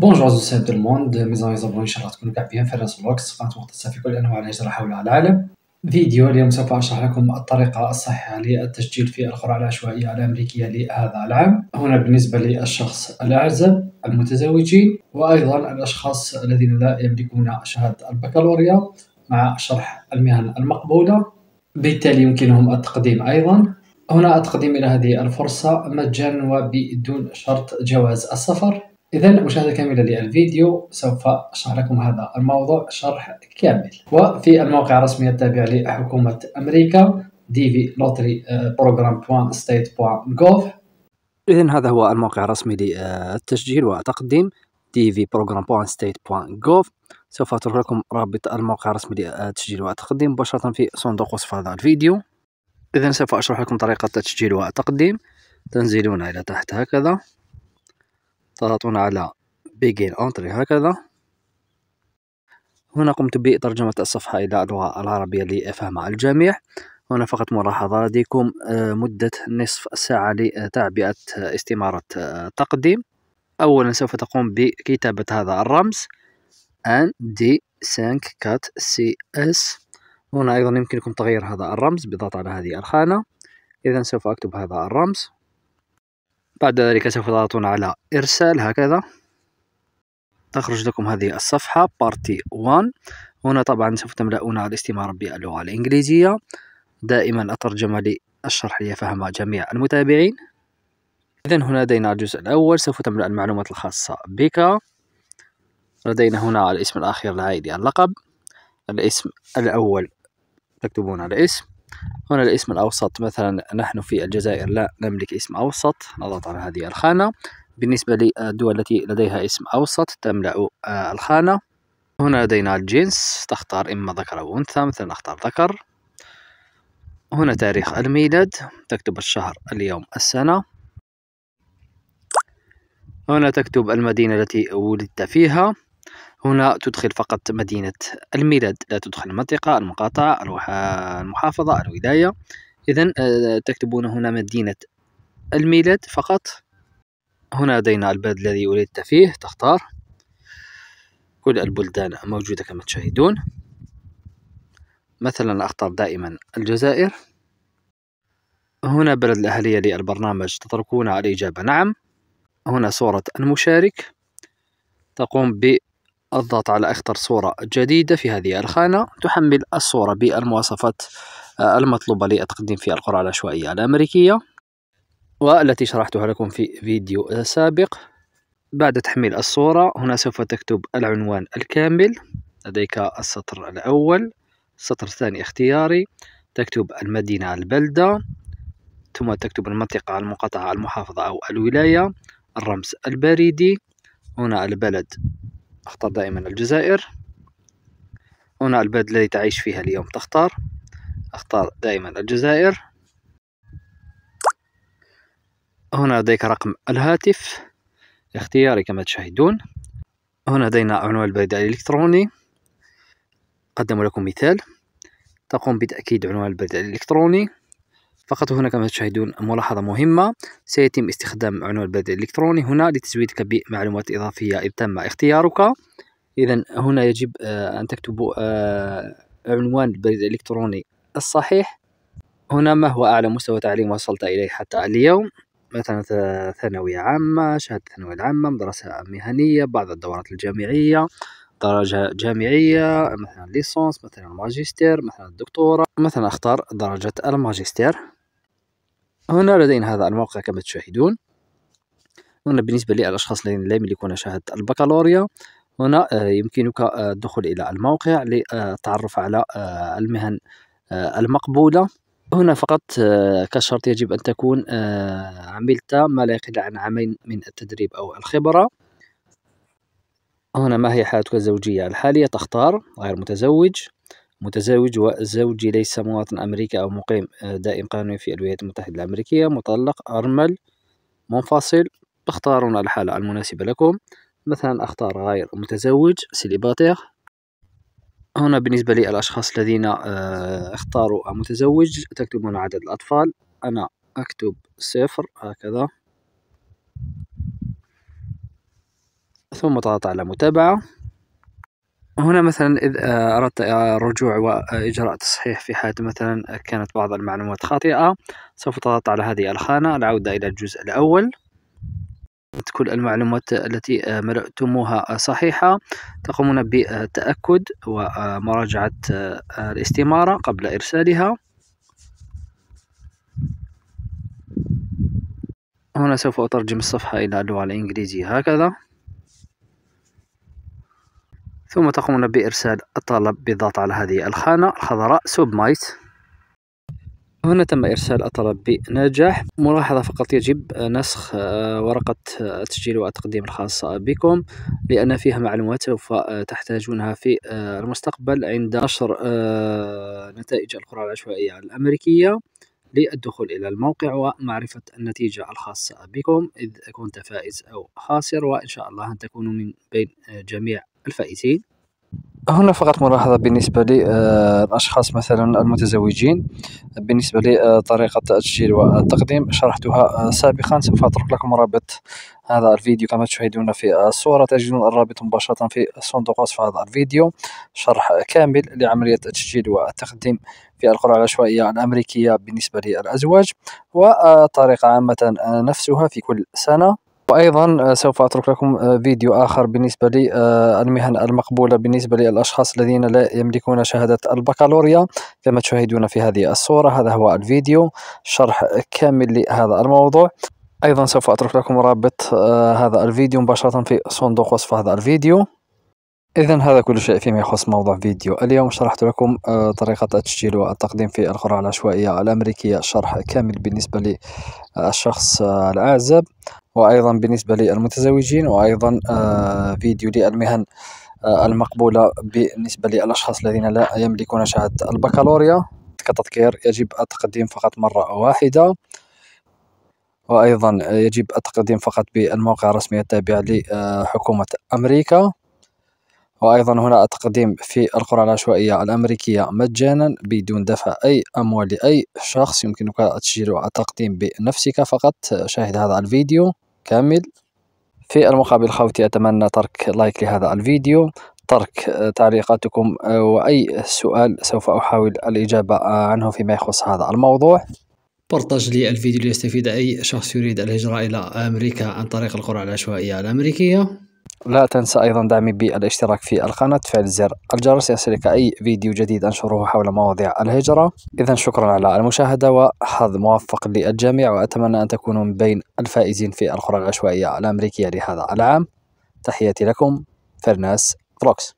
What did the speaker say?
بونجور زوسيب دو الموند ميزان يزابون ان شاء الله تكونوا كاع بيان في راس الوقت قناة مختصة في كل انواع الهجرة حول العالم فيديو اليوم سوف اشرح لكم الطريقة الصحيحة للتسجيل في القرعة العشوائية الامريكية لهذا العام هنا بالنسبة للشخص الاعزب المتزوجين وايضا الاشخاص الذين لا يملكون شهادة البكالوريا مع شرح المهن المقبولة بالتالي يمكنهم التقديم ايضا هنا التقديم الى هذه الفرصة مجانا وبدون شرط جواز السفر إذا مشاهدة كاملة للفيديو سوف أشرح لكم هذا الموضوع شرح كامل وفي الموقع الرسمي التابع لحكومة أمريكا dvlotteryprogram.state.gov آه، إذا هذا هو الموقع الرسمي للتسجيل وتقديم dvprogram.state.gov سوف أترك لكم رابط الموقع الرسمي للتسجيل والتقديم مباشرة في صندوق وصف هذا الفيديو إذا سوف أشرح لكم طريقة التسجيل وتقديم تنزلون إلى تحت هكذا تضغطون على بيجين أونتري هكذا هنا قمت بترجمة الصفحة إلى اللغة العربية لفهم الجميع هنا فقط ملاحظة لديكم آه، مدة نصف ساعة لتعبئة آه، استمارة آه، تقديم أولا سوف تقوم بكتابة هذا الرمز ان دي 5 كات سي اس هنا أيضا يمكنكم تغيير هذا الرمز بالضغط على هذه الخانة إذا سوف أكتب هذا الرمز بعد ذلك سوف تضغطون على إرسال هكذا تخرج لكم هذه الصفحة بارتي 1 هنا طبعا سوف تملؤون على الاستمارة باللغة الإنجليزية دائما أترجم للشرح ليفهم جميع المتابعين إذا هنا لدينا الجزء الأول سوف تملأ المعلومات الخاصة بك لدينا هنا الاسم الأخير العائلي اللقب الاسم الأول تكتبون الاسم هنا الاسم الأوسط مثلا نحن في الجزائر لا نملك اسم أوسط نضغط على هذه الخانة بالنسبة للدول التي لديها اسم أوسط تملأ آه، الخانة هنا لدينا الجنس تختار إما ذكر أو أنثى مثلا أختار ذكر هنا تاريخ الميلاد تكتب الشهر اليوم السنة هنا تكتب المدينة التي ولدت فيها هنا تدخل فقط مدينة الميلاد لا تدخل المنطقة المقاطعة المحافظة الولاية إذا آه، تكتبون هنا مدينة الميلاد فقط هنا لدينا البلد الذي ولدت فيه تختار كل البلدان موجودة كما تشاهدون مثلا أختار دائما الجزائر هنا بلد الأهلية للبرنامج تتركون الإجابة نعم هنا صورة المشارك تقوم الضغط على اختر صورة جديدة في هذه الخانة تحمل الصورة بالمواصفات آه، المطلوبة للتقديم في القرعة العشوائية الأمريكية والتي شرحتها لكم في فيديو سابق بعد تحميل الصورة هنا سوف تكتب العنوان الكامل لديك السطر الأول السطر الثاني اختياري تكتب المدينة البلدة ثم تكتب المنطقة المقاطعة المحافظة أو الولاية الرمز البريدي هنا البلد أختار دائما الجزائر هنا البلد التي تعيش فيها اليوم تختار أختار دائما الجزائر هنا لديك رقم الهاتف اختياري كما تشاهدون هنا لدينا عنوان البريد الإلكتروني قدم لكم مثال تقوم بتأكيد عنوان البريد الإلكتروني فقط هنا كما تشاهدون ملاحظة مهمة سيتم استخدام عنوان البريد الإلكتروني هنا لتزويدك بمعلومات إضافية إذ تم اختيارك إذا هنا يجب آه، أن تكتب آه، عنوان البريد الإلكتروني الصحيح هنا ما هو أعلى مستوى تعليم وصلت إليه حتى اليوم مثلا ثانوية عامة شهادة الثانوية العامة مدرسة مهنية بعض الدورات الجامعية درجة جامعية مثلا ليسونس مثلا ماجستير مثلا دكتوراه مثلا أختار درجة الماجستير هنا لدينا هذا الموقع كما تشاهدون هنا بالنسبة للأشخاص الذين لا يملكون شهادة البكالوريا هنا آه، يمكنك آه، الدخول إلى الموقع للتعرف على آه، المهن المقبولة هنا فقط كشرط يجب أن تكون عملت ما لا يقل عن عامين من التدريب أو الخبرة هنا ما هي حالتك الزوجية الحالية تختار غير متزوج متزوج وزوجي ليس مواطن أمريكي أو مقيم آه، دائم قانوني في الولايات المتحدة الأمريكية مطلق أرمل منفصل تختارون الحالة المناسبة لكم مثلا أختار غير متزوج سيليباتير هنا بالنسبة للأشخاص الذين آه، اختاروا متزوج تكتبون عدد الأطفال أنا أكتب صفر هكذا ثم تضغط على متابعة هنا مثلا إذا آه، أردت الرجوع آه، وإجراء تصحيح في حالة مثلا كانت بعض المعلومات خاطئة سوف تضغط على هذه الخانة العودة إلى الجزء الأول كل المعلومات التي آه، ملأتموها صحيحة تقومون بالتأكد ومراجعة الاستمارة قبل إرسالها هنا سوف أترجم الصفحة إلى اللغة الإنجليزية هكذا ثم تقومون بإرسال الطلب بالضغط على هذه الخانة الخضراء سوبمايت هنا تم إرسال الطلب بنجاح ملاحظة فقط يجب نسخ آه، ورقة آه، التسجيل والتقديم الخاصة بكم لأن فيها معلومات سوف آه، تحتاجونها في المستقبل عند نشر نتائج القرى العشوائية الأمريكية للدخول إلى الموقع ومعرفة النتيجة الخاصة بكم إذ كنت فائز أو خاسر وإن شاء الله أن تكونوا من بين جميع الفائزين هنا فقط ملاحظة بالنسبة للأشخاص آه، مثلا المتزوجين بالنسبة لطريقة آه، التسجيل والتقديم شرحتها آه، سابقا سوف أترك لكم رابط هذا الفيديو كما تشاهدون في الصورة تجدون الرابط مباشرة في صندوق وصف هذا الفيديو شرح كامل لعملية التسجيل والتقديم في القرعة العشوائية الأمريكية بالنسبة للأزواج والطريقة عامة نفسها في كل سنة وايضا آه، سوف اترك لكم آه، فيديو اخر بالنسبه للمهن آه، المقبوله بالنسبه للاشخاص الذين لا يملكون شهاده البكالوريا كما تشاهدون في هذه الصوره هذا هو الفيديو شرح كامل لهذا الموضوع ايضا سوف اترك لكم رابط هذا الفيديو مباشره في صندوق وصف هذا الفيديو اذا هذا كل شيء فيما يخص موضوع فيديو اليوم شرحت لكم آه، طريقة التسجيل والتقديم في القرعة العشوائية الامريكية شرح كامل بالنسبة للشخص آه، الاعزب وايضا بالنسبة للمتزوجين وايضا آه، فيديو للمهن المقبولة بالنسبة للاشخاص الذين لا يملكون شهادة البكالوريا كتذكير يجب التقديم فقط مرة واحدة وأيضا يجب التقديم فقط بالموقع الرسمي التابع لحكومة أمريكا وأيضا هنا التقديم في القرعة العشوائية الأمريكية مجانا بدون دفع أي أموال لأي شخص يمكنك التسجيل والتقديم بنفسك فقط شاهد هذا الفيديو كامل في المقابل خوتي أتمنى ترك لايك لهذا الفيديو ترك تعليقاتكم وأي سؤال سوف أحاول الإجابة عنه فيما يخص هذا الموضوع بارتاج لي الفيديو ليستفيد أي شخص يريد الهجرة إلى أمريكا عن طريق القرعة العشوائية الأمريكية لا تنسى أيضا دعمي بالاشتراك في القناة تفعيل زر الجرس يصلك أي فيديو جديد أنشره حول مواضيع الهجرة إذا شكرا على المشاهدة وحظ موفق للجميع وأتمنى أن تكونوا من بين الفائزين في الخرى العشوائية الأمريكية لهذا العام تحياتي لكم فرناس فلوكس